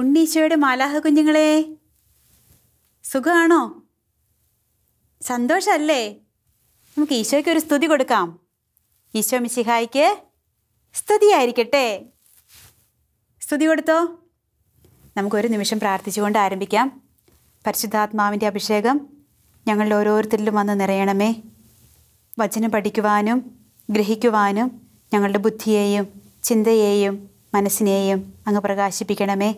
ഉണ്ണീശോയുടെ മാലാഹ കുഞ്ഞുങ്ങളെ സുഖമാണോ സന്തോഷമല്ലേ നമുക്ക് ഈശോയ്ക്ക് ഒരു സ്തുതി കൊടുക്കാം ഈശോ മിശിഹായിക്ക് സ്തുതിയായിരിക്കട്ടെ സ്തുതി കൊടുത്തോ നമുക്കൊരു നിമിഷം പ്രാർത്ഥിച്ചുകൊണ്ട് ആരംഭിക്കാം പരിശുദ്ധാത്മാവിൻ്റെ അഭിഷേകം ഞങ്ങളുടെ ഓരോരുത്തരിലും വന്ന് നിറയണമേ വചനം പഠിക്കുവാനും ഗ്രഹിക്കുവാനും ഞങ്ങളുടെ ബുദ്ധിയെയും ചിന്തയെയും മനസ്സിനെയും അങ്ങ് പ്രകാശിപ്പിക്കണമേ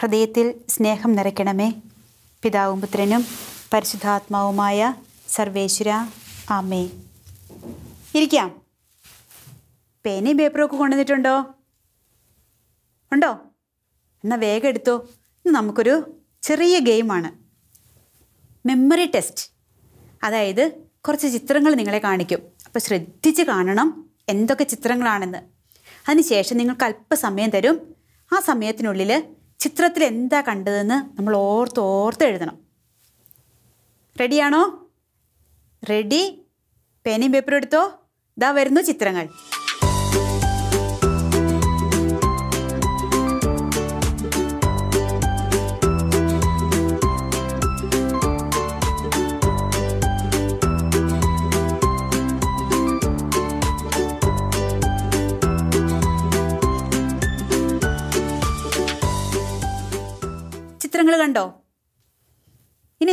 ഹൃദയത്തിൽ സ്നേഹം നിറയ്ക്കണമേ പിതാവും പുത്രനും പരിശുദ്ധാത്മാവുമായ സർവേശ്വര ആമേ ഇരിക്കാം പേനയും പേപ്പറും ഒക്കെ കൊണ്ടുവന്നിട്ടുണ്ടോ ഉണ്ടോ എന്നാൽ വേഗം എടുത്തോ നമുക്കൊരു ചെറിയ ഗെയിമാണ് മെമ്മറി ടെസ്റ്റ് അതായത് കുറച്ച് ചിത്രങ്ങൾ നിങ്ങളെ കാണിക്കും അപ്പോൾ ശ്രദ്ധിച്ച് കാണണം എന്തൊക്കെ ചിത്രങ്ങളാണെന്ന് അതിനുശേഷം നിങ്ങൾക്ക് അല്പസമയം തരും ആ സമയത്തിനുള്ളിൽ ചിത്രത്തിൽ എന്താ കണ്ടതെന്ന് നമ്മൾ ഓർത്ത് ഓർത്ത് എഴുതണം റെഡിയാണോ റെഡി പേനയും പേപ്പറും എടുത്തോ ഇതാ വരുന്നു ചിത്രങ്ങൾ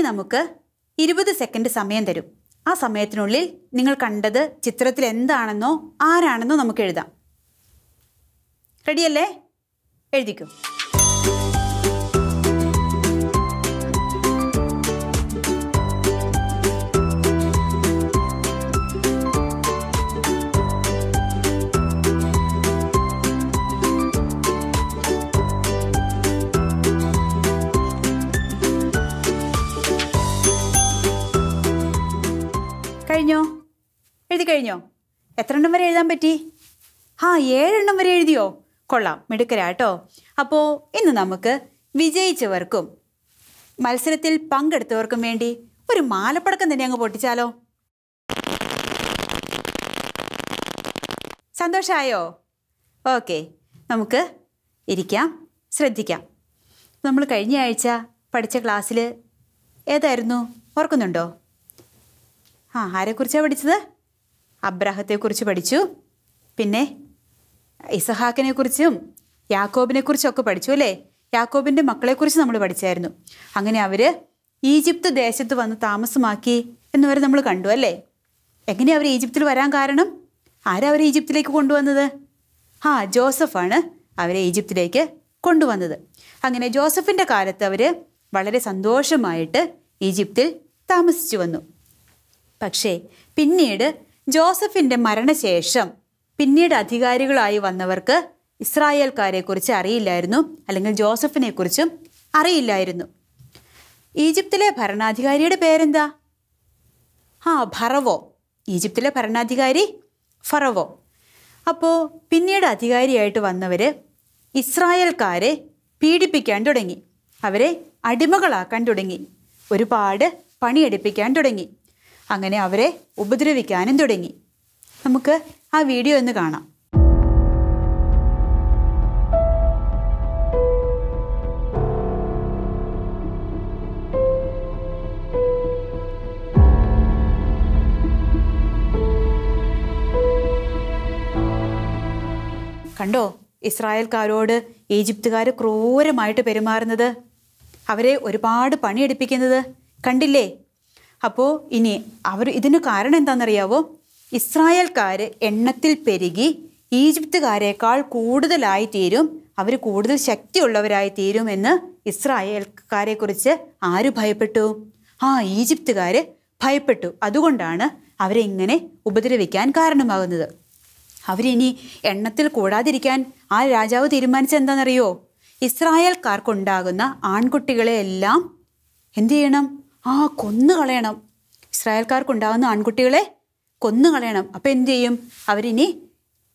നമുക്ക് ഇരുപത് സെക്കൻഡ് സമയം തരും ആ സമയത്തിനുള്ളിൽ നിങ്ങൾ കണ്ടത് ചിത്രത്തിൽ എന്താണെന്നോ ആരാണെന്നോ നമുക്ക് എഴുതാം റെഡിയല്ലേ എഴുതിക്കും കഴിഞ്ഞോ എത്ര എണ്ണം വരെ എഴുതാൻ പറ്റി ആ ഏഴെണ്ണം വരെ എഴുതിയോ കൊള്ളാം മിടുക്കരാട്ടോ അപ്പോൾ ഇന്ന് നമുക്ക് വിജയിച്ചവർക്കും മത്സരത്തിൽ പങ്കെടുത്തവർക്കും വേണ്ടി ഒരു മാലപ്പടക്കം തന്നെ അങ്ങ് പൊട്ടിച്ചാലോ സന്തോഷമായോ ഓക്കെ നമുക്ക് ഇരിക്കാം ശ്രദ്ധിക്കാം നമ്മൾ കഴിഞ്ഞ ആഴ്ച പഠിച്ച ക്ലാസ്സിൽ ഏതായിരുന്നു ഓർക്കുന്നുണ്ടോ ആ ആരെക്കുറിച്ചാണ് പഠിച്ചത് അബ്രാഹത്തെക്കുറിച്ച് പഠിച്ചു പിന്നെ ഇസഹാക്കിനെ കുറിച്ചും കുറിച്ചും ഒക്കെ പഠിച്ചു അല്ലേ യാക്കോബിൻ്റെ മക്കളെക്കുറിച്ച് നമ്മൾ പഠിച്ചായിരുന്നു അങ്ങനെ അവർ ഈജിപ്ത് ദേശത്ത് വന്ന് താമസമാക്കി എന്നുവരെ നമ്മൾ കണ്ടു അല്ലേ എങ്ങനെയാണ് അവർ ഈജിപ്തിൽ വരാൻ കാരണം ആരാ അവരെ ഈജിപ്തിലേക്ക് കൊണ്ടുവന്നത് ആ ജോസഫാണ് അവരെ ഈജിപ്തിലേക്ക് കൊണ്ടുവന്നത് അങ്ങനെ ജോസഫിൻ്റെ കാലത്ത് അവർ വളരെ സന്തോഷമായിട്ട് ഈജിപ്തിൽ താമസിച്ചു വന്നു പക്ഷേ പിന്നീട് ജോസഫിൻ്റെ മരണശേഷം പിന്നീട് അധികാരികളായി വന്നവർക്ക് ഇസ്രായേൽക്കാരെക്കുറിച്ച് അറിയില്ലായിരുന്നു അല്ലെങ്കിൽ കുറിച്ചും അറിയില്ലായിരുന്നു ഈജിപ്തിലെ ഭരണാധികാരിയുടെ പേരെന്താ ആ ഫറവോ ഈജിപ്തിലെ ഭരണാധികാരി ഫറവോ അപ്പോൾ പിന്നീട് അധികാരിയായിട്ട് വന്നവർ ഇസ്രായേൽക്കാരെ പീഡിപ്പിക്കാൻ തുടങ്ങി അവരെ അടിമകളാക്കാൻ തുടങ്ങി ഒരുപാട് പണിയെടുപ്പിക്കാൻ തുടങ്ങി അങ്ങനെ അവരെ ഉപദ്രവിക്കാനും തുടങ്ങി നമുക്ക് ആ വീഡിയോ ഒന്ന് കാണാം കണ്ടോ ഇസ്രായേൽക്കാരോട് ഈജിപ്തുകാർ ക്രൂരമായിട്ട് പെരുമാറുന്നത് അവരെ ഒരുപാട് പണിയെടുപ്പിക്കുന്നത് കണ്ടില്ലേ അപ്പോൾ ഇനി അവർ ഇതിന് കാരണം എന്താണെന്നറിയാവോ ഇസ്രായേൽക്കാർ എണ്ണത്തിൽ പെരുകി ഈജിപ്തുകാരേക്കാൾ കൂടുതലായി തീരും അവർ കൂടുതൽ ശക്തിയുള്ളവരായി തീരും എന്ന് ഇസ്രായേൽക്കാരെക്കുറിച്ച് ആര് ഭയപ്പെട്ടു ആ ഈജിപ്തുകാർ ഭയപ്പെട്ടു അതുകൊണ്ടാണ് അവരെ ഇങ്ങനെ ഉപദ്രവിക്കാൻ കാരണമാകുന്നത് അവരിനി എണ്ണത്തിൽ കൂടാതിരിക്കാൻ ആ രാജാവ് തീരുമാനിച്ചെന്താണെന്നറിയോ ഇസ്രായേൽക്കാർക്കുണ്ടാകുന്ന ആൺകുട്ടികളെ എല്ലാം എന്തു ചെയ്യണം ആ കൊന്നു കളയണം ഇസ്രായേൽക്കാർക്കുണ്ടാകുന്ന ആൺകുട്ടികളെ കൊന്നു കളയണം അപ്പം എന്തു ചെയ്യും അവരിനി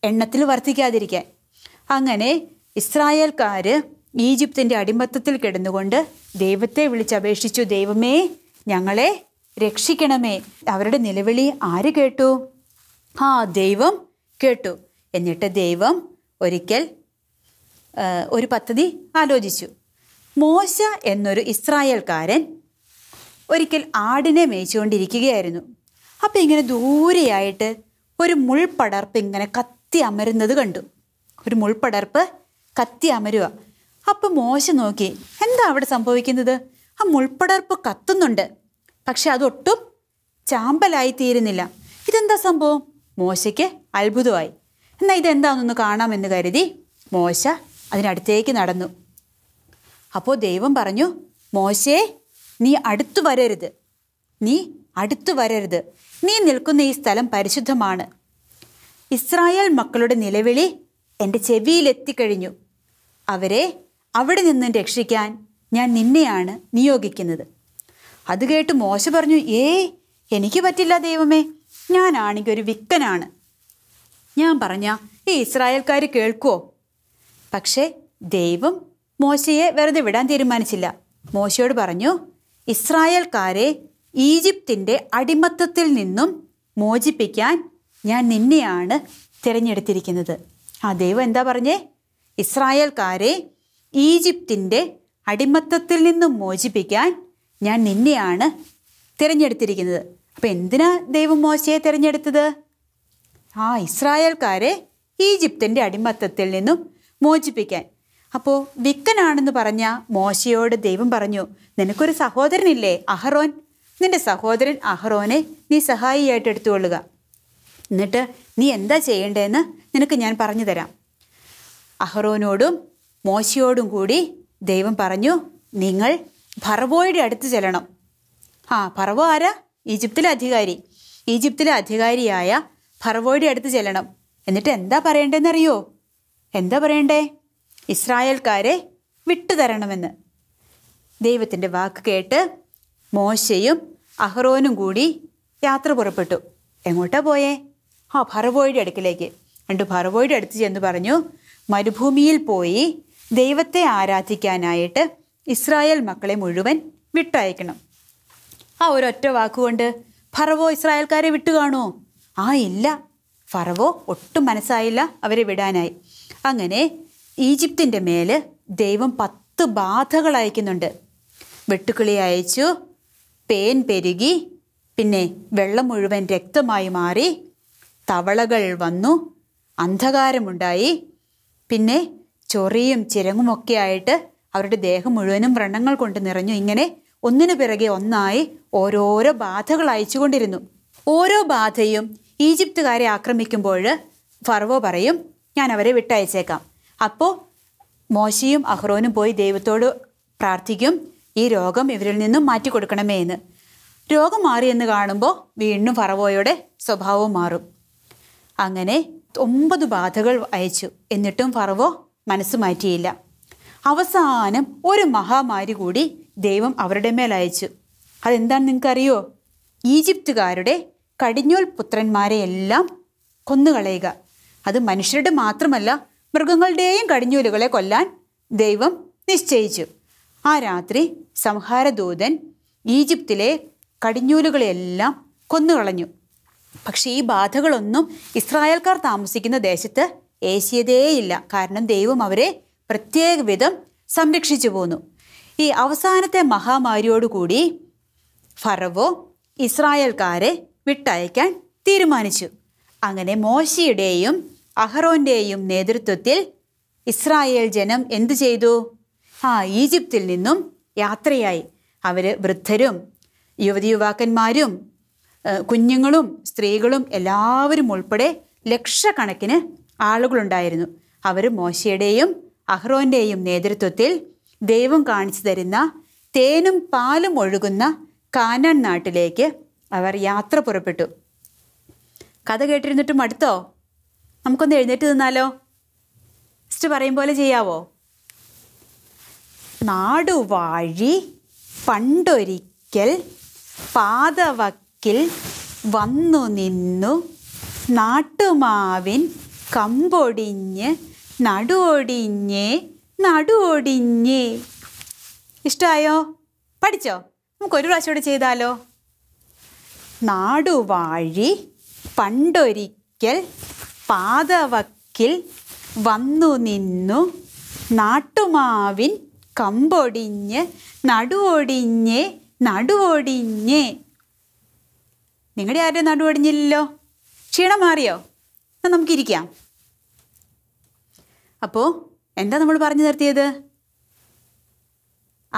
എണ്ണത്തിൽ വർദ്ധിക്കാതിരിക്കാൻ അങ്ങനെ ഇസ്രായേൽക്കാർ ഈജിപ്തിൻ്റെ അടിമത്തത്തിൽ കിടന്നുകൊണ്ട് ദൈവത്തെ വിളിച്ചപേക്ഷിച്ചു ദൈവമേ ഞങ്ങളെ രക്ഷിക്കണമേ അവരുടെ നിലവിളി ആര് കേട്ടു ആ ദൈവം കേട്ടു എന്നിട്ട് ദൈവം ഒരിക്കൽ ഒരു പദ്ധതി ആലോചിച്ചു മോശ എന്നൊരു ഇസ്രായേൽക്കാരൻ ഒരിക്കൽ ആടിനെ മേയിച്ചുകൊണ്ടിരിക്കുകയായിരുന്നു അപ്പം ഇങ്ങനെ ദൂരെയായിട്ട് ഒരു മുൾപടർപ്പ് ഇങ്ങനെ കത്തി അമരുന്നത് കണ്ടു ഒരു മുൾപടർപ്പ് കത്തി അമരുക അപ്പം മോശ നോക്കി എന്താ അവിടെ സംഭവിക്കുന്നത് ആ മുൾപടർപ്പ് കത്തുന്നുണ്ട് പക്ഷെ അതൊട്ടും ചാമ്പലായി തീരുന്നില്ല ഇതെന്താ സംഭവം മോശയ്ക്ക് അത്ഭുതമായി എന്നാൽ ഇതെന്താണെന്നൊന്ന് കാണാമെന്ന് കരുതി മോശ അതിനടുത്തേക്ക് നടന്നു അപ്പോൾ ദൈവം പറഞ്ഞു മോശേ നീ അടുത്തു വരരുത് നീ അടുത്തു വരരുത് നീ നിൽക്കുന്ന ഈ സ്ഥലം പരിശുദ്ധമാണ് ഇസ്രായേൽ മക്കളുടെ നിലവിളി എൻ്റെ ചെവിയിലെത്തിക്കഴിഞ്ഞു അവരെ അവിടെ നിന്നും രക്ഷിക്കാൻ ഞാൻ നിന്നെയാണ് നിയോഗിക്കുന്നത് അത് കേട്ട് മോശ പറഞ്ഞു ഏയ് എനിക്ക് പറ്റില്ല ദൈവമേ ഞാനാണെങ്കിൽ ഒരു വിക്കനാണ് ഞാൻ പറഞ്ഞ ഈ ഇസ്രായേൽക്കാർ കേൾക്കുമോ പക്ഷേ ദൈവം മോശയെ വെറുതെ വിടാൻ തീരുമാനിച്ചില്ല മോശയോട് പറഞ്ഞു ഇസ്രായേൽക്കാരെ ഈജിപ്തിൻ്റെ അടിമത്തത്തിൽ നിന്നും മോചിപ്പിക്കാൻ ഞാൻ നിന്നെയാണ് തിരഞ്ഞെടുത്തിരിക്കുന്നത് ആ ദൈവം എന്താ പറഞ്ഞേ ഇസ്രായേൽക്കാരെ ഈജിപ്തിൻ്റെ അടിമത്തത്തിൽ നിന്നും മോചിപ്പിക്കാൻ ഞാൻ നിന്നെയാണ് തിരഞ്ഞെടുത്തിരിക്കുന്നത് അപ്പം എന്തിനാ ദൈവം മോശയെ തിരഞ്ഞെടുത്തത് ആ ഇസ്രായേൽക്കാരെ ഈജിപ്തിൻ്റെ അടിമത്തത്തിൽ നിന്നും മോചിപ്പിക്കാൻ അപ്പോൾ വിക്കനാണെന്ന് പറഞ്ഞ മോശയോട് ദൈവം പറഞ്ഞു നിനക്കൊരു സഹോദരനില്ലേ അഹറോൻ നിന്റെ സഹോദരൻ അഹറോനെ നീ സഹായിയായിട്ട് എടുത്തുകൊള്ളുക എന്നിട്ട് നീ എന്താ ചെയ്യേണ്ടതെന്ന് നിനക്ക് ഞാൻ പറഞ്ഞു തരാം അഹറോനോടും മോശയോടും കൂടി ദൈവം പറഞ്ഞു നിങ്ങൾ ഭർവോയുടെ അടുത്ത് ചെല്ലണം ആ ഫറവോ ആരാ ഈജിപ്തിലെ അധികാരി ഈജിപ്തിലെ അധികാരിയായ ഭർവോയുടെ അടുത്ത് ചെല്ലണം എന്നിട്ട് എന്താ പറയേണ്ടതെന്നറിയോ എന്താ പറയണ്ടേ ഇസ്രായേൽക്കാരെ വിട്ടുതരണമെന്ന് ദൈവത്തിൻ്റെ വാക്ക് കേട്ട് മോശയും അഹ്റോനും കൂടി യാത്ര പുറപ്പെട്ടു എങ്ങോട്ടാ പോയേ ആ ഭറവോയുടെ അടുക്കിലേക്ക് രണ്ട് ഭറവോയുടെ അടുത്ത് ചെന്ന് പറഞ്ഞു മരുഭൂമിയിൽ പോയി ദൈവത്തെ ആരാധിക്കാനായിട്ട് ഇസ്രായേൽ മക്കളെ മുഴുവൻ വിട്ടയക്കണം ആ ഒരൊറ്റ വാക്കുകൊണ്ട് ഫറവോ ഇസ്രായേൽക്കാരെ വിട്ടുകാണുമോ ആ ഇല്ല ഫറവോ ഒട്ടും മനസ്സായില്ല അവരെ വിടാനായി അങ്ങനെ ഈജിപ്തിൻ്റെ മേൽ ദൈവം പത്ത് ബാധകൾ അയക്കുന്നുണ്ട് വെട്ടുക്കിളി അയച്ചു പേൻ പെരുകി പിന്നെ വെള്ളം മുഴുവൻ രക്തമായി മാറി തവളകൾ വന്നു അന്ധകാരമുണ്ടായി പിന്നെ ചൊറിയും ചിരങ്ങുമൊക്കെ ആയിട്ട് അവരുടെ ദേഹം മുഴുവനും വ്രണങ്ങൾ കൊണ്ട് നിറഞ്ഞു ഇങ്ങനെ ഒന്നിനു പിറകെ ഒന്നായി ഓരോരോ ബാധകൾ അയച്ചുകൊണ്ടിരുന്നു ഓരോ ബാധയും ഈജിപ്തുകാരെ ആക്രമിക്കുമ്പോൾ ഫർവോ പറയും ഞാൻ അവരെ വിട്ടയച്ചേക്കാം അപ്പോൾ മോശയും അഹ്റോനും പോയി ദൈവത്തോട് പ്രാർത്ഥിക്കും ഈ രോഗം ഇവരിൽ നിന്നും മാറ്റിക്കൊടുക്കണമേ എന്ന് രോഗം മാറിയെന്ന് കാണുമ്പോൾ വീണ്ടും ഫറവോയുടെ സ്വഭാവം മാറും അങ്ങനെ ഒമ്പത് ബാധകൾ അയച്ചു എന്നിട്ടും ഫറവോ മനസ്സ് മാറ്റിയില്ല അവസാനം ഒരു മഹാമാരി കൂടി ദൈവം അവരുടെ മേൽ അയച്ചു അതെന്താണെന്ന് നിങ്ങൾക്കറിയോ ഈജിപ്തുകാരുടെ കടിഞ്ഞോൽ പുത്രന്മാരെ എല്ലാം കൊന്നുകളയുക അത് മനുഷ്യരുടെ മാത്രമല്ല മൃഗങ്ങളുടെയും കടിഞ്ഞൂലുകളെ കൊല്ലാൻ ദൈവം നിശ്ചയിച്ചു ആ രാത്രി സംഹാരദൂതൻ ഈജിപ്തിലെ കടിഞ്ഞൂലുകളെല്ലാം കൊന്നുകളഞ്ഞു പക്ഷേ ഈ ബാധകളൊന്നും ഇസ്രായേൽക്കാർ താമസിക്കുന്ന ദേശത്ത് ഏശിയതേയില്ല കാരണം ദൈവം അവരെ പ്രത്യേക വിധം സംരക്ഷിച്ചു പോന്നു ഈ അവസാനത്തെ മഹാമാരിയോടുകൂടി ഫറവോ ഇസ്രായേൽക്കാരെ വിട്ടയക്കാൻ തീരുമാനിച്ചു അങ്ങനെ മോശയുടെയും അഹറോൻ്റെയും നേതൃത്വത്തിൽ ഇസ്രായേൽ ജനം എന്തു ചെയ്തു ആ ഈജിപ്തിൽ നിന്നും യാത്രയായി അവർ വൃദ്ധരും യുവതി യുവാക്കന്മാരും കുഞ്ഞുങ്ങളും സ്ത്രീകളും എല്ലാവരും ഉൾപ്പെടെ ലക്ഷക്കണക്കിന് ആളുകളുണ്ടായിരുന്നു അവർ മോശയുടെയും അഹ്റോൻ്റെയും നേതൃത്വത്തിൽ ദൈവം കാണിച്ചു തരുന്ന തേനും പാലും ഒഴുകുന്ന കാനാൻ നാട്ടിലേക്ക് അവർ യാത്ര പുറപ്പെട്ടു കഥ കേട്ടിരുന്നിട്ടും മടുത്തോ നമുക്കൊന്ന് എഴുന്നേറ്റ് നിന്നാലോ സിസ്റ്റർ പറയും പോലെ ചെയ്യാവോ നാടുവാഴി പണ്ടൊരിക്കൽ പാതവക്കിൽ വന്നു നിന്നു നാട്ടുമാവിൻ കമ്പൊടിഞ്ഞ് നടുവൊടിഞ്ഞേ നടുവൊടിഞ്ഞേ ഇഷ്ടമായോ പഠിച്ചോ നമുക്കൊരു പ്രാവശ്യം കൂടെ ചെയ്താലോ നാടുവാഴി പണ്ടൊരിക്കൽ പാതവക്കിൽ വന്നു നിന്നു നാട്ടുമാവിൻ കമ്പൊടിഞ്ഞ് നടുവൊടിഞ്ഞേ നടുവൊടിഞ്ഞേ നിങ്ങളുടെ ആരും നടുവൊടിഞ്ഞില്ലല്ലോ ക്ഷീണം മാറിയോ എന്നാൽ നമുക്കിരിക്കാം അപ്പോൾ എന്താ നമ്മൾ പറഞ്ഞു നിർത്തിയത്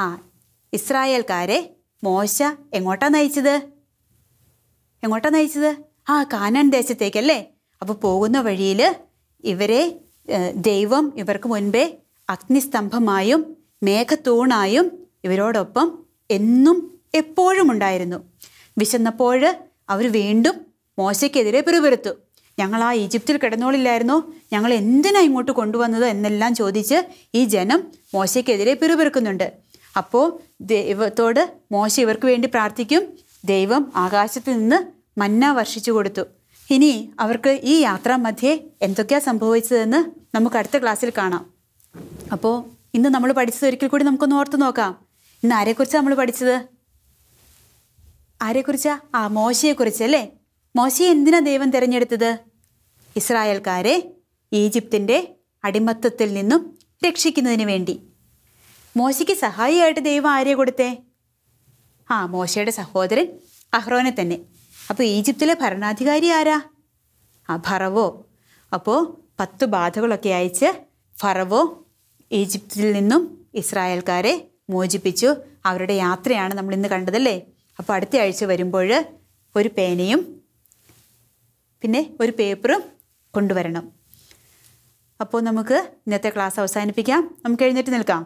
ആ ഇസ്രായേൽക്കാരെ മോശ എങ്ങോട്ടാണ് നയിച്ചത് എങ്ങോട്ടാണ് നയിച്ചത് ആ കാനൻ ദേശത്തേക്കല്ലേ അപ്പോൾ പോകുന്ന വഴിയിൽ ഇവരെ ദൈവം ഇവർക്ക് മുൻപേ അഗ്നിസ്തംഭമായും മേഘത്തൂണായും ഇവരോടൊപ്പം എന്നും എപ്പോഴും ഉണ്ടായിരുന്നു വിശന്നപ്പോൾ അവർ വീണ്ടും മോശയ്ക്കെതിരെ പിറുപിറുത്തു ഞങ്ങൾ ആ ഈജിപ്തിൽ കിടന്നോളില്ലായിരുന്നോ ഞങ്ങൾ എന്തിനാ ഇങ്ങോട്ട് കൊണ്ടുവന്നത് എന്നെല്ലാം ചോദിച്ച് ഈ ജനം മോശയ്ക്കെതിരെ പിറുപിറുക്കുന്നുണ്ട് അപ്പോൾ ദൈവത്തോട് മോശ ഇവർക്ക് വേണ്ടി പ്രാർത്ഥിക്കും ദൈവം ആകാശത്ത് നിന്ന് മന്ന വർഷിച്ചു കൊടുത്തു ഇനി അവർക്ക് ഈ മധ്യേ എന്തൊക്കെയാണ് സംഭവിച്ചതെന്ന് നമുക്ക് അടുത്ത ക്ലാസ്സിൽ കാണാം അപ്പോൾ ഇന്ന് നമ്മൾ പഠിച്ചത് ഒരിക്കൽ കൂടി നമുക്കൊന്ന് ഓർത്ത് നോക്കാം ഇന്ന് ആരെക്കുറിച്ചാണ് നമ്മൾ പഠിച്ചത് ആരെക്കുറിച്ചാ ആ മോശയെക്കുറിച്ച് അല്ലേ മോശയെ എന്തിനാ ദൈവം തിരഞ്ഞെടുത്തത് ഇസ്രായേൽക്കാരെ ഈജിപ്തിൻ്റെ അടിമത്തത്തിൽ നിന്നും രക്ഷിക്കുന്നതിന് വേണ്ടി മോശയ്ക്ക് സഹായിയായിട്ട് ദൈവം ആരെയെ കൊടുത്തേ ആ മോശയുടെ സഹോദരൻ അഹ്റോനെ തന്നെ അപ്പോൾ ഈജിപ്തിലെ ഭരണാധികാരി ആരാ ആ ഫറവോ അപ്പോൾ പത്ത് ബാധകളൊക്കെ അയച്ച് ഫറവോ ഈജിപ്തിൽ നിന്നും ഇസ്രായേൽക്കാരെ മോചിപ്പിച്ചു അവരുടെ യാത്രയാണ് നമ്മൾ ഇന്ന് കണ്ടതല്ലേ അപ്പോൾ അടുത്ത ആഴ്ച വരുമ്പോൾ ഒരു പേനയും പിന്നെ ഒരു പേപ്പറും കൊണ്ടുവരണം അപ്പോൾ നമുക്ക് ഇന്നത്തെ ക്ലാസ് അവസാനിപ്പിക്കാം നമുക്ക് എഴുന്നേറ്റ് നിൽക്കാം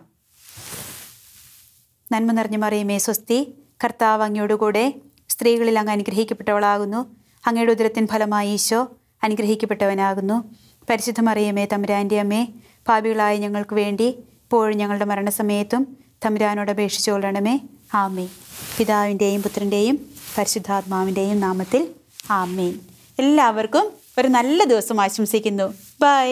നന്മ നിറഞ്ഞു മറിയുമേ സ്വസ്തി കർത്താവ് അങ്ങയോടുകൂടെ സ്ത്രീകളിൽ അങ്ങ് അനുഗ്രഹിക്കപ്പെട്ടവളാകുന്നു അങ്ങയുടെ ഉദരത്തിൻ ഫലമായി ഈശോ അനുഗ്രഹിക്കപ്പെട്ടവനാകുന്നു പരിശുദ്ധ മറിയമ്മേ അമ്മേ പാപികളായ ഞങ്ങൾക്ക് വേണ്ടി ഇപ്പോഴും ഞങ്ങളുടെ മരണസമയത്തും തമ്പുരാനോട് അപേക്ഷിച്ചു കൊള്ളണമേ ആമേ പിതാവിൻ്റെയും പുത്രൻ്റെയും പരിശുദ്ധാത്മാവിൻ്റെയും നാമത്തിൽ ആമേൻ എല്ലാവർക്കും ഒരു നല്ല ദിവസം ആശംസിക്കുന്നു ബൈ